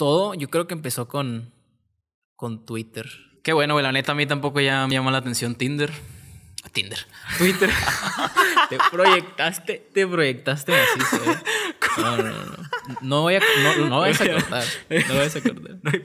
todo, yo creo que empezó con, con Twitter. Qué bueno, La neta, a mí tampoco ya me llama la atención Tinder. Tinder. Twitter. te proyectaste, te proyectaste así, ¿sabes? No, voy a, no, voy a cortar. No voy a cortar. No hay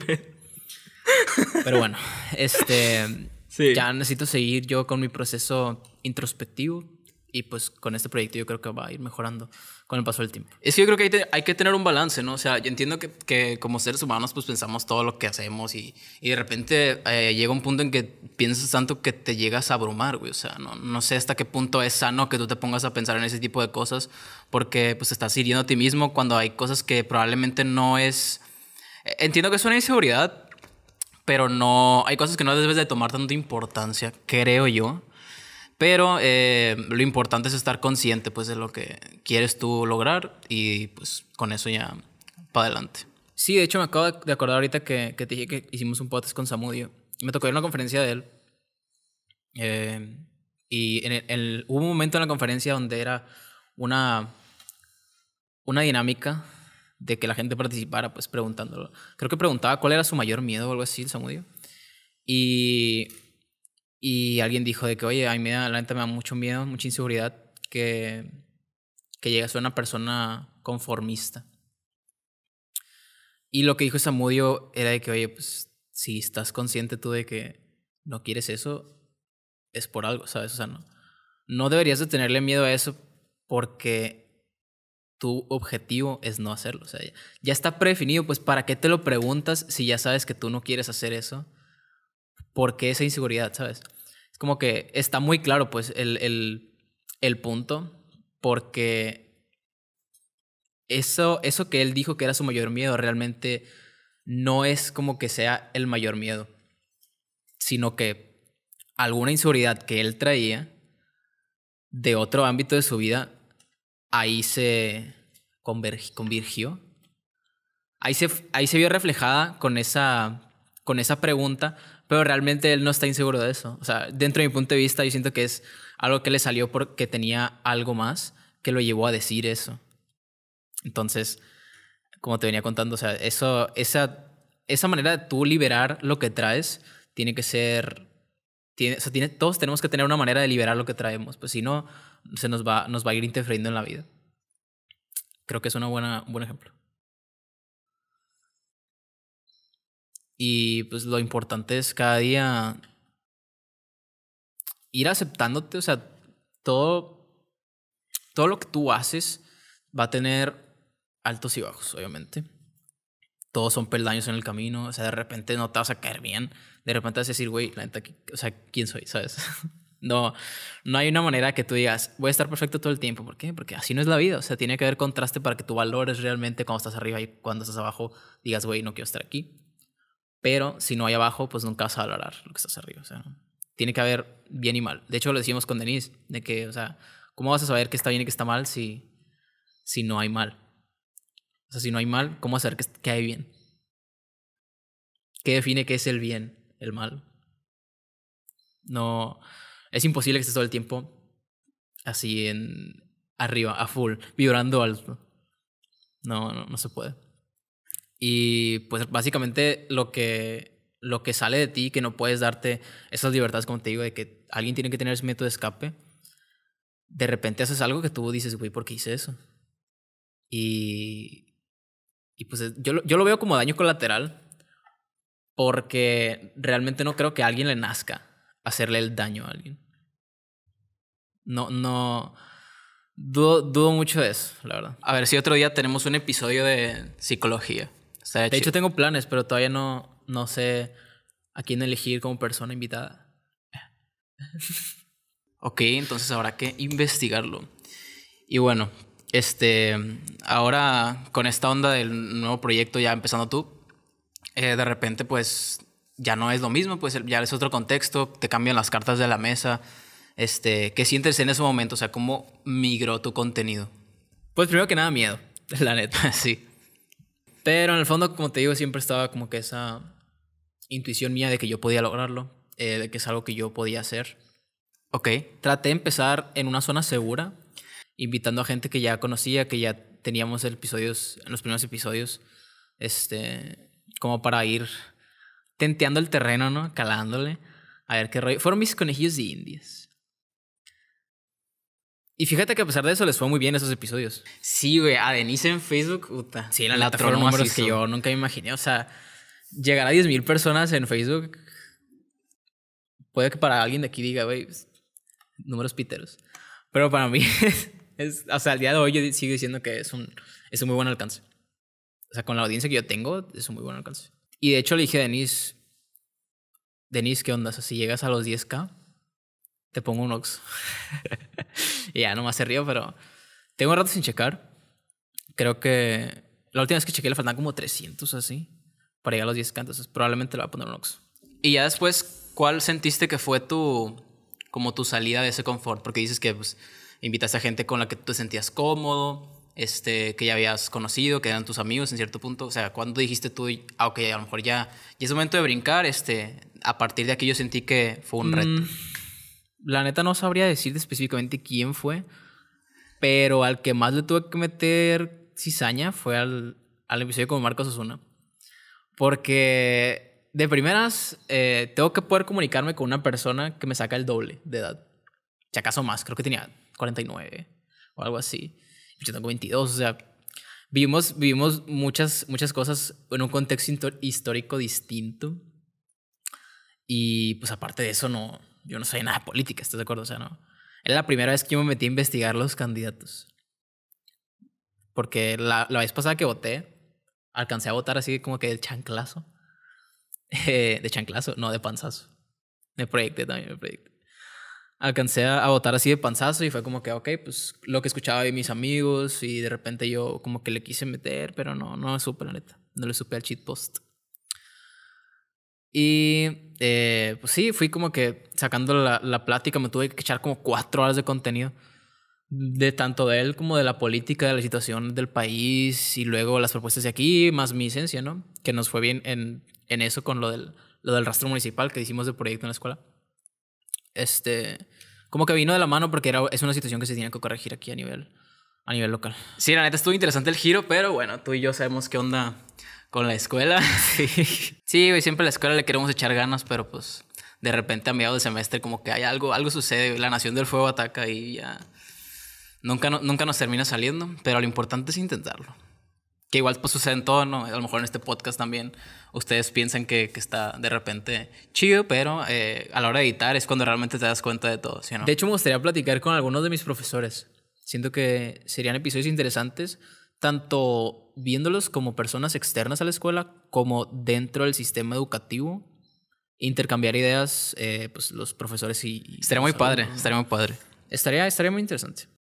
Pero bueno, este. Ya necesito seguir yo con mi proceso introspectivo y pues con este proyecto yo creo que va a ir mejorando con el paso del tiempo. Es que yo creo que hay, que tener un balance, ¿no? O sea, yo entiendo que, que, como seres humanos pues pensamos todo lo que hacemos y, y de repente eh, llega un punto en que piensas tanto que te llegas a abrumar, güey. O sea, no, no sé hasta qué punto es sano que tú te pongas a pensar en ese tipo de cosas porque pues estás hiriendo a ti mismo cuando hay cosas que probablemente no es... Eh, entiendo que es una inseguridad, pero no... Hay cosas que no debes de tomar tanta importancia, creo yo pero eh, lo importante es estar consciente pues, de lo que quieres tú lograr y pues con eso ya para adelante. Sí, de hecho me acabo de acordar ahorita que, que te dije que hicimos un podcast con Samudio. Me tocó ir a una conferencia de él. Eh, y en el, hubo un momento en la conferencia donde era una, una dinámica de que la gente participara, pues preguntándolo. Creo que preguntaba cuál era su mayor miedo o algo así, el Samudio. Y y alguien dijo de que, oye, a mí me la neta me da mucho miedo, mucha inseguridad que, que a ser una persona conformista. Y lo que dijo Samudio era de que, oye, pues si estás consciente tú de que no quieres eso, es por algo, ¿sabes? O sea, no, no deberías de tenerle miedo a eso porque tu objetivo es no hacerlo. O sea, ya, está predefinido, pues ¿para qué te lo preguntas si ya sabes que tú no quieres hacer eso? por esa inseguridad, ¿sabes? Es como que está muy claro, pues, el, punto, porque eso, eso que él dijo que era su mayor miedo realmente no es como que sea el mayor miedo, sino que alguna inseguridad que él traía de otro ámbito de su vida, ahí se convergió. Ahí se, ahí se vio reflejada con esa con esa pregunta, pero realmente él no está inseguro de eso. O sea, dentro de mi punto de vista, yo siento que es algo que le salió porque tenía algo más que lo llevó a decir eso. Entonces, como te venía contando, o sea, eso, esa, esa manera de tú liberar lo que traes tiene que ser... o todos tenemos que tener una manera de liberar lo que traemos, pues si no, se nos va, nos va a ir interferiendo en la vida. Creo que es un buen ejemplo. Y pues lo importante es cada día ir aceptándote, o sea, todo, todo lo que tú haces va a tener altos y bajos, obviamente. Todos son peldaños en el camino, o sea, de repente no te vas a caer bien, de repente vas a decir, güey, la neta, o sea, ¿quién soy? ¿Sabes? no, no hay una manera que tú digas, voy a estar perfecto todo el tiempo. ¿Por qué? Porque así no es la vida, o sea, tiene que haber contraste para que tú valores realmente cuando estás arriba y cuando estás abajo, digas, güey, no quiero estar aquí. Pero si no hay abajo, pues nunca vas a valorar lo que estás arriba. O sea, tiene que haber bien y mal. De hecho, lo decimos con Denise, de que, o sea, ¿cómo vas a saber qué está bien y qué está mal si, si no hay mal? O sea, si no hay mal, ¿cómo hacer que, que hay bien? ¿Qué define qué es el bien, el mal? No, es imposible que estés todo el tiempo así en arriba, a full, vibrando alto. No, no, no se puede. Y pues básicamente lo que, lo que sale de ti, que no puedes darte esas libertades, como te digo, de que alguien tiene que tener ese método de escape, de repente haces algo que tú dices, güey, ¿por qué hice eso? Y, y pues yo, yo lo veo como daño colateral, porque realmente no creo que a alguien le nazca hacerle el daño a alguien. No, no. Dudo, dudo mucho de eso, la verdad. A ver si otro día tenemos un episodio de psicología de hecho, tengo planes, pero todavía no, no sé a quién elegir como persona invitada. ok, entonces habrá que investigarlo. Y bueno, este, ahora con esta onda del nuevo proyecto ya empezando tú, eh, de repente pues ya no es lo mismo, pues ya es otro contexto, te cambian las cartas de la mesa. Este, ¿Qué sientes en ese momento? O sea, ¿cómo migró tu contenido? Pues primero que nada miedo, la neta. sí. Pero en el fondo, como te digo, siempre estaba como que esa intuición mía de que yo podía lograrlo, eh, de que es algo que yo podía hacer. Ok, traté de empezar en una zona segura, invitando a gente que ya conocía, que ya teníamos episodios, en los primeros episodios, este, como para ir tenteando el terreno, ¿no? Calándole, a ver qué rollo. Fueron mis conejillos de indias. Y fíjate que a pesar de eso les fue muy bien esos episodios. Sí, güey, a Denise en Facebook, puta. Sí, la, la que yo nunca me imaginé. O sea, llegar a 10.000 personas en Facebook puede que para alguien de aquí diga, güey, pues, números piteros. Pero para mí, es, o sea, el día de hoy yo sigo diciendo que es un, es un muy buen alcance. O sea, con la audiencia que yo tengo, es un muy buen alcance. Y de hecho le dije a Denise, Denise, ¿qué onda? si llegas a los 10k, te pongo un Ox. y ya nomás se río, pero tengo un rato sin checar. Creo que la última vez que chequé le faltan como 300 así para llegar a los 10 cantos. probablemente le va a poner un Ox. Y ya después, ¿cuál sentiste que fue tu, como tu salida de ese confort? Porque dices que pues, invitaste a gente con la que tú te sentías cómodo, este, que ya habías conocido, que eran tus amigos en cierto punto. O sea, ¿cuándo dijiste tú, ah, ok, a lo mejor ya, y es momento de brincar? Este, a partir de aquí yo sentí que fue un reto. Mm, la neta no sabría decir específicamente quién fue, pero al que más le tuve que meter cizaña fue al, episodio con Marcos Osuna. Porque de primeras eh, tengo que poder comunicarme con una persona que me saca el doble de edad. Si acaso más, creo que tenía 49 o algo así. Yo tengo 22, o sea, vivimos, vivimos muchas, muchas cosas en un contexto histórico distinto. Y pues aparte de eso, no, yo no soy nada de política, ¿estás de acuerdo? O sea, no. Es la primera vez que yo me metí a investigar los candidatos. Porque la, vez pasada que voté, alcancé a votar así como que de chanclazo. Eh, de chanclazo, no, de panzazo. Me proyecté también, me proyecté. Alcancé a, votar así de panzazo y fue como que, ok, pues lo que escuchaba de mis amigos y de repente yo como que le quise meter, pero no, no supe, la neta. No le supe al cheat post. Y eh, pues sí, fui como que sacando la, la, plática, me tuve que echar como cuatro horas de contenido. De tanto de él como de la política, de la situación del país y luego las propuestas de aquí, más mi licencia, ¿no? Que nos fue bien en, en eso con lo del, lo del rastro municipal que hicimos de proyecto en la escuela. Este, como que vino de la mano porque era, es una situación que se tiene que corregir aquí a nivel, a nivel local. Sí, la neta estuvo interesante el giro, pero bueno, tú y yo sabemos qué onda con la escuela, sí. Sí, siempre a la escuela le queremos echar ganas, pero pues de repente a mediados de semestre como que hay algo, algo sucede, la nación del fuego ataca y ya nunca, nunca nos termina saliendo, pero lo importante es intentarlo. Que igual pues sucede en todo, ¿no? A lo mejor en este podcast también ustedes piensan que, está de repente chido, pero eh, a la hora de editar es cuando realmente te das cuenta de todo, no? De hecho me gustaría platicar con algunos de mis profesores. Siento que serían episodios interesantes tanto viéndolos como personas externas a la escuela, como dentro del sistema educativo, intercambiar ideas, eh, pues los profesores y... Estaría muy padre, estaría muy padre. Estaría, estaría muy interesante.